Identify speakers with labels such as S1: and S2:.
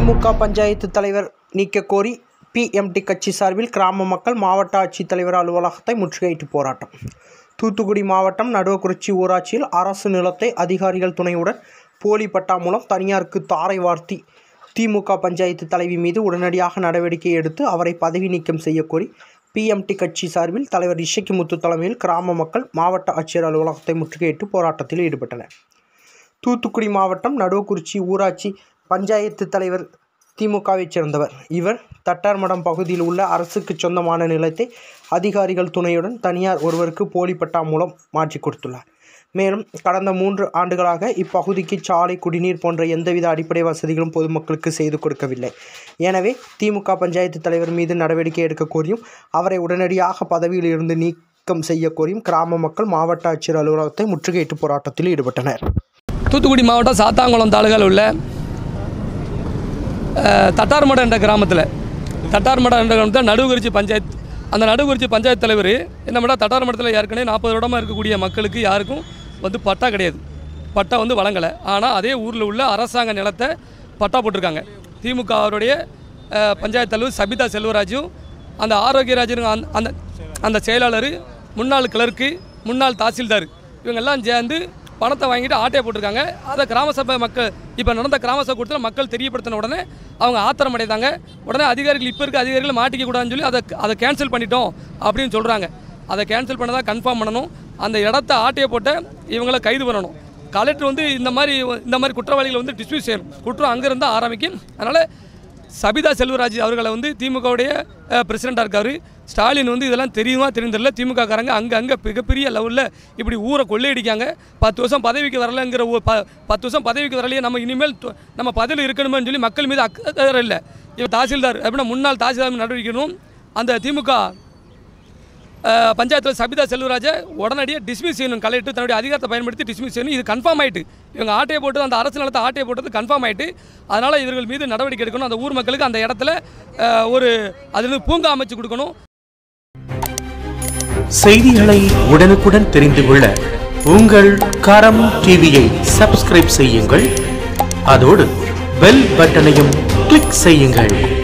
S1: திமுக பஞ்சாயத்து தலைவர் நீக்க கோரி பிஎம்டி கட்சி சார்பில் கிராம மக்கள் மாவட்ட ஆட்சித்தலைவர் அலுவலகத்தை முற்றுகையிட்டு போராட்டம் தூத்துக்குடி மாவட்டம் நடுவக்குறிச்சி ஊராட்சியில் அரசு நிலத்தை அதிகாரிகள் துணையுடன் போலி பட்டா மூலம் தனியாருக்கு தாரை வார்த்தி திமுக பஞ்சாயத்து தலைவி மீது உடனடியாக நடவடிக்கை எடுத்து அவரை பதவி நீக்கம் செய்யக்கோரி பிஎம்டி கட்சி சார்பில் தலைவர் இஷக்கி முத்து தலைமையில் கிராம மக்கள் மாவட்ட ஆட்சியர் அலுவலகத்தை முற்றுகையிட்டு போராட்டத்தில் ஈடுபட்டனர் தூத்துக்குடி மாவட்டம் நடுவக்குறிச்சி ஊராட்சி பஞ்சாயத்து தலைவர் திமுகவைச் சேர்ந்தவர் இவர் தட்டார்மடம் பகுதியில் உள்ள அரசுக்கு சொந்தமான நிலத்தை அதிகாரிகள் துணையுடன் தனியார் ஒருவருக்கு போலி பட்டா மூலம் மாற்றி கொடுத்துள்ளார் மேலும் கடந்த மூன்று ஆண்டுகளாக இப்பகுதிக்கு சாலை குடிநீர் போன்ற எந்தவித அடிப்படை வசதிகளும் பொதுமக்களுக்கு செய்து கொடுக்கவில்லை எனவே திமுக பஞ்சாயத்து தலைவர் மீது நடவடிக்கை எடுக்க கோரியும் அவரை உடனடியாக பதவியில் இருந்து நீக்கம் செய்ய கோரியும் கிராம மக்கள் மாவட்ட ஆட்சியர் அலுவலகத்தை முற்றுகையிட்டு போராட்டத்தில் ஈடுபட்டனர்
S2: தூத்துக்குடி மாவட்டம் சாத்தாங்குளம் தாலுகாவில் உள்ள தட்டார்மடம் என்ற கிராமத்தில் தட்டார்மடம் என்ற கிராமத்தில் நடுகுறிச்சி பஞ்சாயத்து அந்த நடுகுறிச்சி பஞ்சாயத்து தலைவர் என்ன பண்ணால் தட்டார்மடத்தில் ஏற்கனவே நாற்பது வருடமாக இருக்கக்கூடிய மக்களுக்கு யாருக்கும் வந்து பட்டா கிடையாது பட்டா வந்து வழங்கலை ஆனால் அதே ஊரில் உள்ள அரசாங்க நிலத்தை பட்டா போட்டிருக்காங்க திமுக அவருடைய பஞ்சாயத்து தலைவர் சபிதா செல்வராஜும் அந்த ஆரோக்கியராஜன் அந்த அந்த அந்த செயலாளர் முன்னாள் கிளர்க்கு முன்னாள் தாசில்தார் இவங்கெல்லாம் சேர்ந்து பணத்தை வாங்கிட்டு ஆட்டே போட்டிருக்காங்க அதை கிராம சபை மக்கள் இப்போ நடந்த கிராம சபை கூட்டத்தில் மக்கள் தெரியப்படுத்தின உடனே அவங்க ஆத்திரம் அடைந்தாங்க உடனே அதிகாரிகள் இப்போ இருக்க அதிகாரிகள் மாட்டிக்க கூடாதுன்னு சொல்லி அதை அதை கேன்சல் பண்ணிட்டோம் அப்படின்னு சொல்கிறாங்க அதை கேன்சல் பண்ணதாக கன்ஃபார்ம் பண்ணணும் அந்த இடத்த ஆட்டையை போட்டு இவங்களை கைது பண்ணணும் கலெக்டர் வந்து இந்த மாதிரி இந்த மாதிரி குற்றவாளிகளை வந்து டிஸ்மிஸ் செய்யணும் குற்றம் அங்கேருந்து ஆரம்பிக்கும் அதனால் சபிதா செல்வராஜ் அவர்களை வந்து திமுகவுடைய பிரசிடெண்ட்டாக இருக்கார் ஸ்டாலின் வந்து இதெல்லாம் தெரியுமா தெரிந்ததில்ல திமுகக்காரங்க அங்கே அங்கே மிகப்பெரிய லெவலில் இப்படி ஊரை கொள்ளையடிக்காங்க பத்து வருஷம் பதவிக்கு வரலங்கிற ப பத்து வருஷம் பதவிக்கு வரலையே நம்ம இனிமேல் நம்ம பதவியில் இருக்கணுமே சொல்லி மக்கள் மீது அக்கறை இல்லை இப்போ தாசில்தார் அப்படின்னா முன்னாள் தாசில்தார் நடவடிக்கணும் அந்த திமுக பஞ்சாயத்தில் சபிதா செல்வராஜை உடனடியாக டிஸ்மிஸ் செய்யணும் கலெக்டர் தன்னுடைய அதிகாரத்தை பயன்படுத்தி டிஸ்மிஸ் செய்யணும் இது கன்ஃபார்ம் ஆகிட்டு இவங்க ஆட்டையை போட்டு அந்த அரசு நிலத்தை ஆட்டையை போட்டது கன்ஃபார்ம் ஆகிட்டு அதனால் இவர்கள் மீது நடவடிக்கை எடுக்கணும் அந்த ஊர் மக்களுக்கு அந்த இடத்துல ஒரு அதில் பூங்கா அமைச்சு கொடுக்கணும்
S1: செய்திகளை உடனுக்குடன் தெரிந்து கொள்ள உங்கள் கரம் டிவியை
S2: சப்ஸ்கிரைப் செய்யுங்கள் அதோடு பெல் பட்டனையும் கிளிக் செய்யுங்கள்